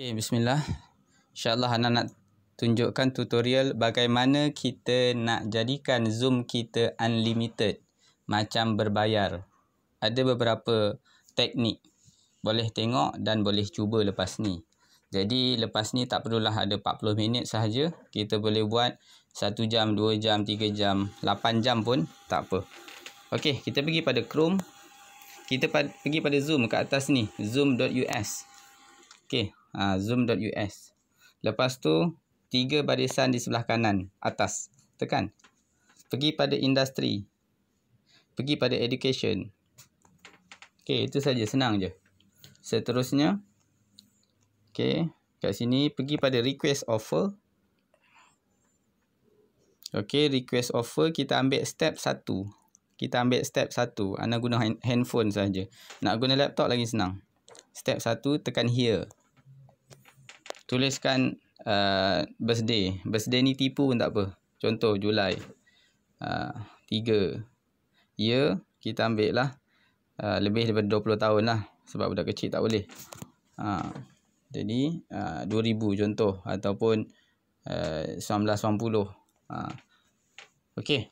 Okay, bismillah. Insya InsyaAllah Hana nak tunjukkan tutorial bagaimana kita nak jadikan Zoom kita unlimited. Macam berbayar. Ada beberapa teknik. Boleh tengok dan boleh cuba lepas ni. Jadi lepas ni tak perlulah ada 40 minit sahaja. Kita boleh buat 1 jam, 2 jam, 3 jam, 8 jam pun tak apa. Okey, kita pergi pada Chrome. Kita pergi pada Zoom kat atas ni. Zoom.us Okey, ha, zoom.us. Lepas tu, tiga barisan di sebelah kanan, atas. Tekan. Pergi pada industri. Pergi pada education. Okay, itu saja senang je. Seterusnya, okay, kat sini pergi pada request offer. Okay, request offer kita ambil step satu Kita ambil step satu Anda guna handphone saja. Nak guna laptop lagi senang. Step satu tekan here tuliskan uh, birthday. Birthday ni tipu pun tak apa. Contoh Julai. Uh, tiga. Uh, ya, kita ambil lah. Uh, lebih daripada 20 tahun lah. Sebab budak kecil tak boleh. Uh, jadi uh, 2000 contoh. Ataupun uh, 1990. Uh, okay.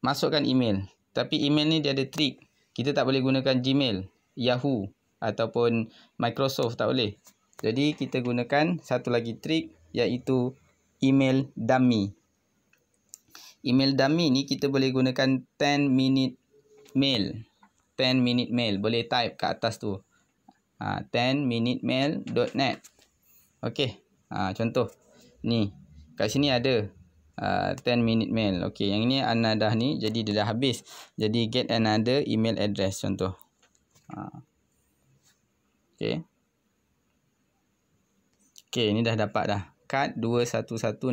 Masukkan email. Tapi email ni dia ada trik. Kita tak boleh gunakan Gmail, Yahoo ataupun Microsoft tak boleh. Jadi kita gunakan satu lagi trik iaitu email dummy. Email dummy ni kita boleh gunakan 10 minute mail. 10 minute mail. Boleh type kat atas tu. Ha, 10 minute mail dot net. Okay. Ha, contoh. Ni. Kat sini ada. Uh, ha, 10 minute mail. Okay. Yang ni another ni. Jadi dia dah habis. Jadi get another email address. Contoh. Ha. Okay. Okay, ini dah dapat dah. Card 21168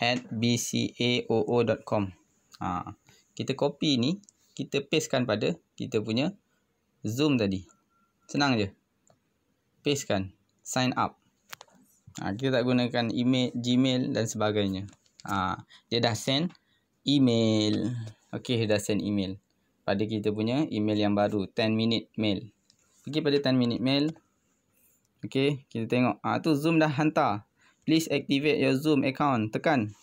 at bcaoo.com ha. Kita copy ni, kita pastekan pada kita punya Zoom tadi. Senang je. Pastekan. Sign up. Ha, kita tak gunakan email, Gmail dan sebagainya. Ha, dia dah send email. Okay, dia dah send email. Pada kita punya email yang baru. 10 minute mail. Pergi pada 10 minute mail. Okay, kita tengok. Ah tu Zoom dah hantar. Please activate your Zoom account. Tekan.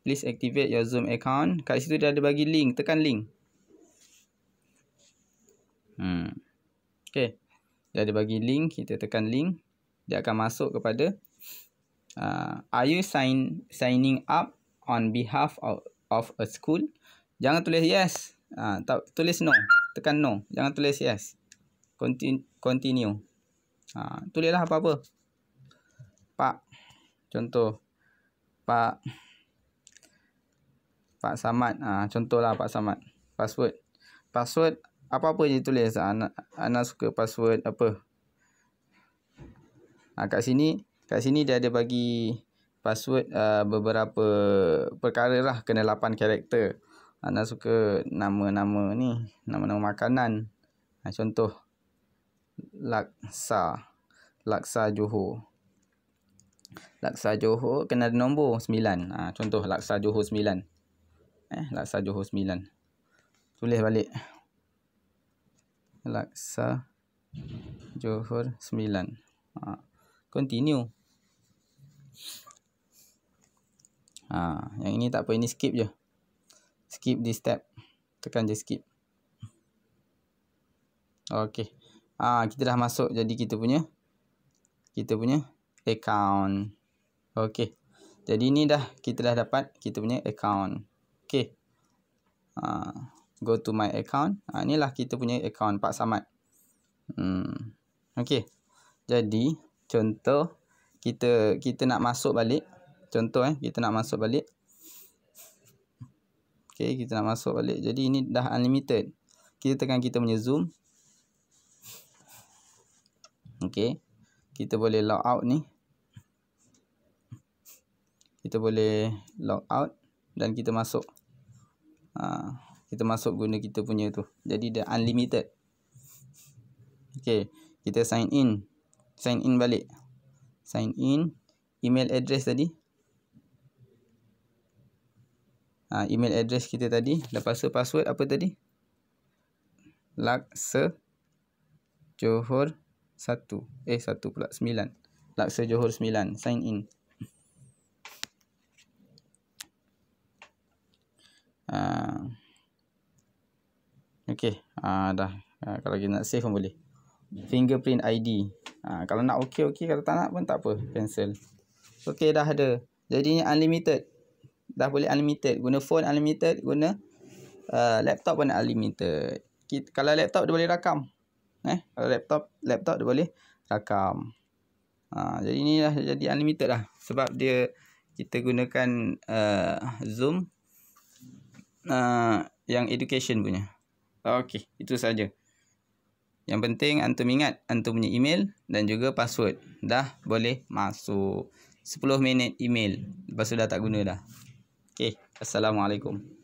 Please activate your Zoom account. Kat situ dia ada bagi link. Tekan link. Hmm. Okay. Dia ada bagi link, kita tekan link. Dia akan masuk kepada uh, are you sign signing up on behalf of, of a school? Jangan tulis yes. Ah uh, tulis no. Tekan no. Jangan tulis yes. Continue continue. Ha, tulislah apa-apa. Pak. Contoh. Pak. Pak Samad. Ha, contohlah Pak Samad. Password. Password. Apa-apa je tulis. Ha, anak, anak suka password apa. Ha, kat sini. Kat sini dia ada bagi password uh, beberapa perkara lah. Kena 8 karakter. Anak suka nama-nama ni. Nama-nama makanan. Ha, contoh. Laksa. Laksa Johor. Laksa Johor kena ada nombor 9. Ha, contoh Laksa Johor 9. Eh, Laksa Johor 9. Tulis balik. Laksa Johor 9. Ha, continue. Ha, yang ini tak apa, ini skip je. Skip this step. Tekan je skip. Okay ha, kita dah masuk jadi kita punya kita punya account. Okey. Jadi ni dah kita dah dapat kita punya account. Okey. Ha, ah, go to my account. Ha, ah, inilah kita punya account Pak Samad. Hmm. Okey. Jadi contoh kita kita nak masuk balik. Contoh eh kita nak masuk balik. Okey, kita nak masuk balik. Jadi ini dah unlimited. Kita tekan kita punya zoom. Okey. Kita boleh log out ni. Kita boleh log out dan kita masuk. Ha, kita masuk guna kita punya tu. Jadi dia unlimited. Okey. Kita sign in. Sign in balik. Sign in. Email address tadi. Ha, email address kita tadi. Lepas tu password apa tadi? Laksa Johor satu. Eh, satu pula. Sembilan. Laksa Johor sembilan. Sign in. Uh, ah. okay. Uh, ah, dah. Uh, kalau kita nak save pun boleh. Fingerprint ID. Uh, kalau nak okay, okay. Kalau tak nak pun tak apa. Cancel. Okay, dah ada. Jadinya unlimited. Dah boleh unlimited. Guna phone unlimited. Guna uh, laptop pun unlimited. Kita, kalau laptop dia boleh rakam eh kalau laptop laptop dia boleh rakam ha, jadi ni dah jadi unlimited lah sebab dia kita gunakan uh, zoom uh, yang education punya okey itu saja yang penting antum ingat antum punya email dan juga password dah boleh masuk 10 minit email lepas tu dah tak guna dah okey assalamualaikum